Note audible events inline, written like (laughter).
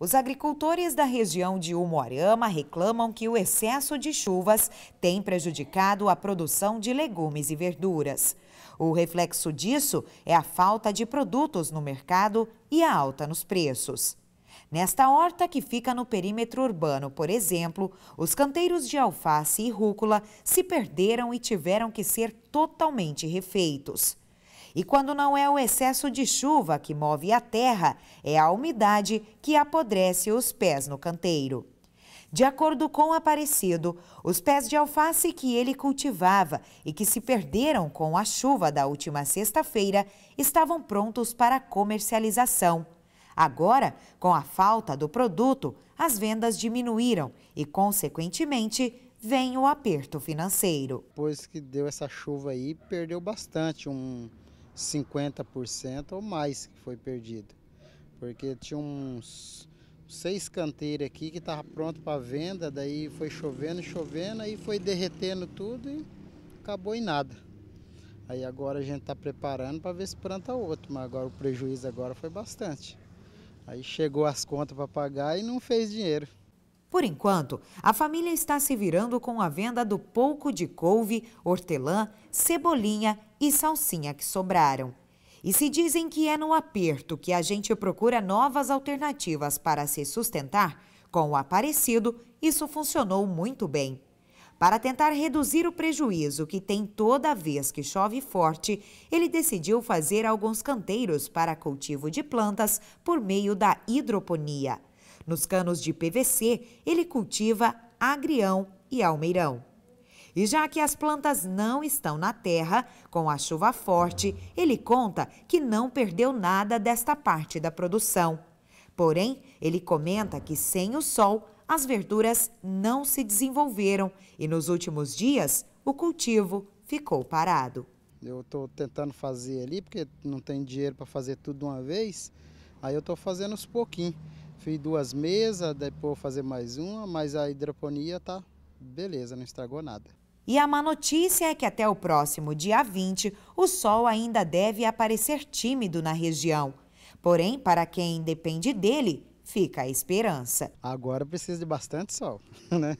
Os agricultores da região de Umuarama reclamam que o excesso de chuvas tem prejudicado a produção de legumes e verduras. O reflexo disso é a falta de produtos no mercado e a alta nos preços. Nesta horta que fica no perímetro urbano, por exemplo, os canteiros de alface e rúcula se perderam e tiveram que ser totalmente refeitos. E quando não é o excesso de chuva que move a terra, é a umidade que apodrece os pés no canteiro. De acordo com o Aparecido, os pés de alface que ele cultivava e que se perderam com a chuva da última sexta-feira estavam prontos para comercialização. Agora, com a falta do produto, as vendas diminuíram e, consequentemente, vem o aperto financeiro. Depois que deu essa chuva aí, perdeu bastante um 50% ou mais que foi perdido. Porque tinha uns seis canteiros aqui que estava pronto para venda, daí foi chovendo, chovendo, aí foi derretendo tudo e acabou em nada. Aí agora a gente está preparando para ver se planta outro, mas agora o prejuízo agora foi bastante. Aí chegou as contas para pagar e não fez dinheiro. Por enquanto, a família está se virando com a venda do pouco de couve, hortelã, cebolinha e salsinha que sobraram. E se dizem que é no aperto que a gente procura novas alternativas para se sustentar, com o aparecido, isso funcionou muito bem. Para tentar reduzir o prejuízo que tem toda vez que chove forte, ele decidiu fazer alguns canteiros para cultivo de plantas por meio da hidroponia. Nos canos de PVC, ele cultiva agrião e almeirão. E já que as plantas não estão na terra, com a chuva forte, ele conta que não perdeu nada desta parte da produção. Porém, ele comenta que sem o sol, as verduras não se desenvolveram e nos últimos dias o cultivo ficou parado. Eu estou tentando fazer ali porque não tem dinheiro para fazer tudo de uma vez, aí eu estou fazendo uns pouquinhos. Fiz duas mesas, depois vou fazer mais uma, mas a hidroponia tá beleza, não estragou nada. E a má notícia é que até o próximo dia 20, o sol ainda deve aparecer tímido na região. Porém, para quem depende dele, fica a esperança. Agora precisa de bastante sol, (laughs) né?